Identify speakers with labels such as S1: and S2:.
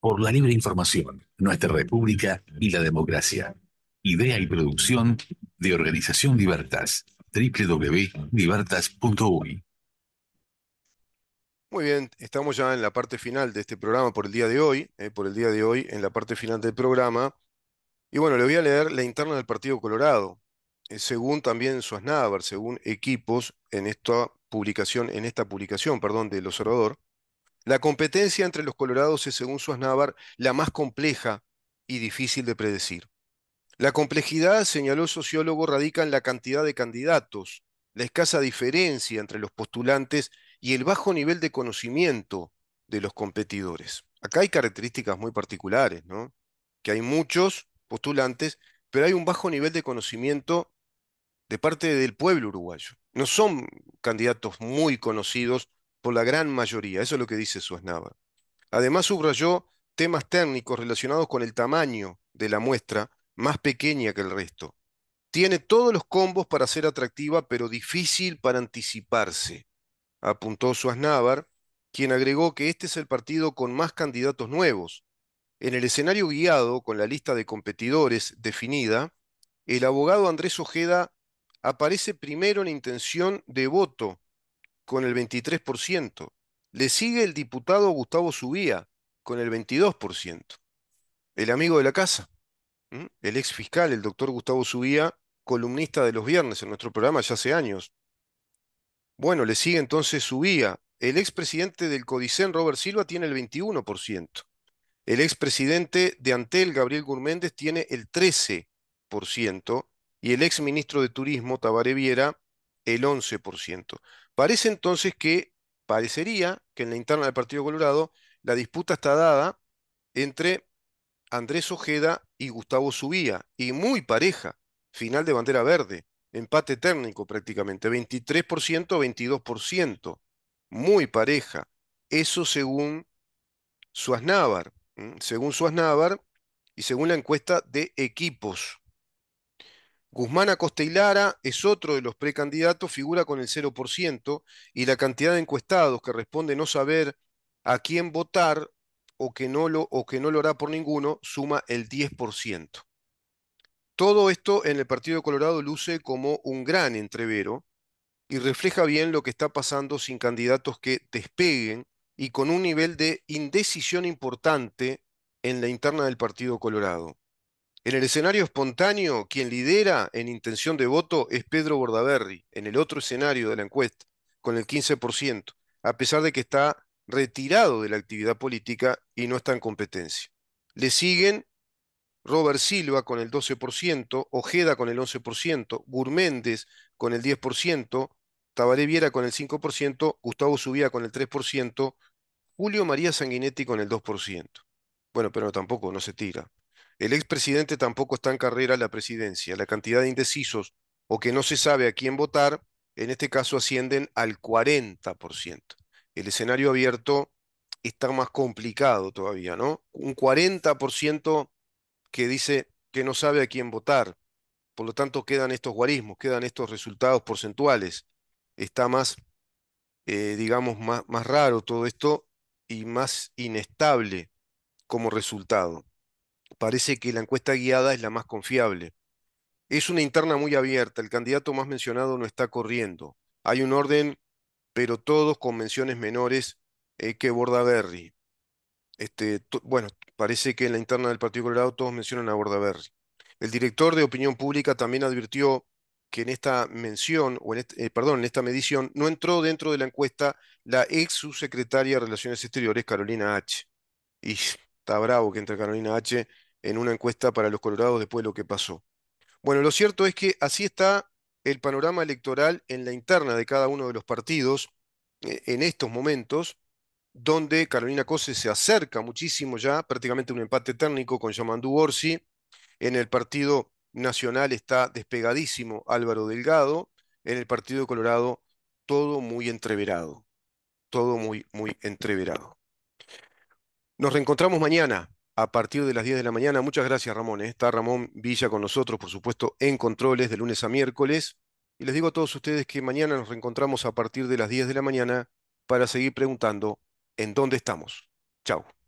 S1: por la libre información, nuestra república y la democracia. Idea y producción de Organización Libertas, www.libertas.uy. Muy bien, estamos ya en la parte final de este programa por el día de hoy, eh, por el día de hoy, en la parte final del programa. Y bueno, le voy a leer la interna del Partido Colorado, eh, según también Suaznávar, según equipos en esta publicación, en esta publicación, perdón, del observador. La competencia entre los colorados es, según Navar, la más compleja y difícil de predecir. La complejidad, señaló el sociólogo, radica en la cantidad de candidatos, la escasa diferencia entre los postulantes y el bajo nivel de conocimiento de los competidores. Acá hay características muy particulares, ¿no? Que hay muchos postulantes, pero hay un bajo nivel de conocimiento de parte del pueblo uruguayo. No son candidatos muy conocidos por la gran mayoría. Eso es lo que dice Suaznava. Además, subrayó temas técnicos relacionados con el tamaño de la muestra, más pequeña que el resto. Tiene todos los combos para ser atractiva, pero difícil para anticiparse, apuntó Suaznavar, quien agregó que este es el partido con más candidatos nuevos. En el escenario guiado, con la lista de competidores definida, el abogado Andrés Ojeda aparece primero en intención de voto con el 23%. Le sigue el diputado Gustavo Subía con el 22%. El amigo de la casa, el ex fiscal, el doctor Gustavo Subía, columnista de los viernes en nuestro programa ya hace años. Bueno, le sigue entonces Subía. El ex presidente del Codicen, Robert Silva, tiene el 21%. El expresidente de Antel, Gabriel Gurméndez, tiene el 13%. Y el ex ministro de Turismo, Tabaré Viera, el 11%. Parece entonces que, parecería que en la interna del Partido Colorado la disputa está dada entre Andrés Ojeda y Gustavo Subía, y muy pareja, final de bandera verde, empate técnico prácticamente, 23%, 22%, muy pareja. Eso según Suaznávar, según Suaznávar y según la encuesta de equipos. Guzmán Acosta es otro de los precandidatos, figura con el 0%, y la cantidad de encuestados que responde no saber a quién votar o que no lo, o que no lo hará por ninguno suma el 10%. Todo esto en el Partido Colorado luce como un gran entrevero y refleja bien lo que está pasando sin candidatos que despeguen y con un nivel de indecisión importante en la interna del Partido Colorado. En el escenario espontáneo, quien lidera en intención de voto es Pedro Bordaberry, en el otro escenario de la encuesta, con el 15%, a pesar de que está retirado de la actividad política y no está en competencia. Le siguen Robert Silva con el 12%, Ojeda con el 11%, Gurméndez con el 10%, Tabaré Viera con el 5%, Gustavo Subía con el 3%, Julio María Sanguinetti con el 2%. Bueno, pero tampoco no se tira. El expresidente tampoco está en carrera a la presidencia. La cantidad de indecisos o que no se sabe a quién votar, en este caso ascienden al 40%. El escenario abierto está más complicado todavía, ¿no? Un 40% que dice que no sabe a quién votar. Por lo tanto, quedan estos guarismos, quedan estos resultados porcentuales. Está más, eh, digamos, más raro todo esto y más inestable como resultado parece que la encuesta guiada es la más confiable. Es una interna muy abierta, el candidato más mencionado no está corriendo. Hay un orden, pero todos con menciones menores eh, que Bordaberry. Este, bueno, parece que en la interna del Partido Colorado todos mencionan a Bordaberry. El director de opinión pública también advirtió que en esta mención, o en eh, perdón, en esta medición, no entró dentro de la encuesta la ex subsecretaria de Relaciones Exteriores, Carolina H. Y está bravo que entre Carolina H en una encuesta para los colorados después de lo que pasó. Bueno, lo cierto es que así está el panorama electoral en la interna de cada uno de los partidos eh, en estos momentos, donde Carolina Cose se acerca muchísimo ya, prácticamente un empate técnico con Yamandú Orsi. En el Partido Nacional está despegadísimo Álvaro Delgado. En el Partido Colorado, todo muy entreverado. Todo muy, muy entreverado. Nos reencontramos mañana a partir de las 10 de la mañana. Muchas gracias, Ramón. ¿eh? Está Ramón Villa con nosotros, por supuesto, en controles de lunes a miércoles. Y les digo a todos ustedes que mañana nos reencontramos a partir de las 10 de la mañana para seguir preguntando en dónde estamos. Chao.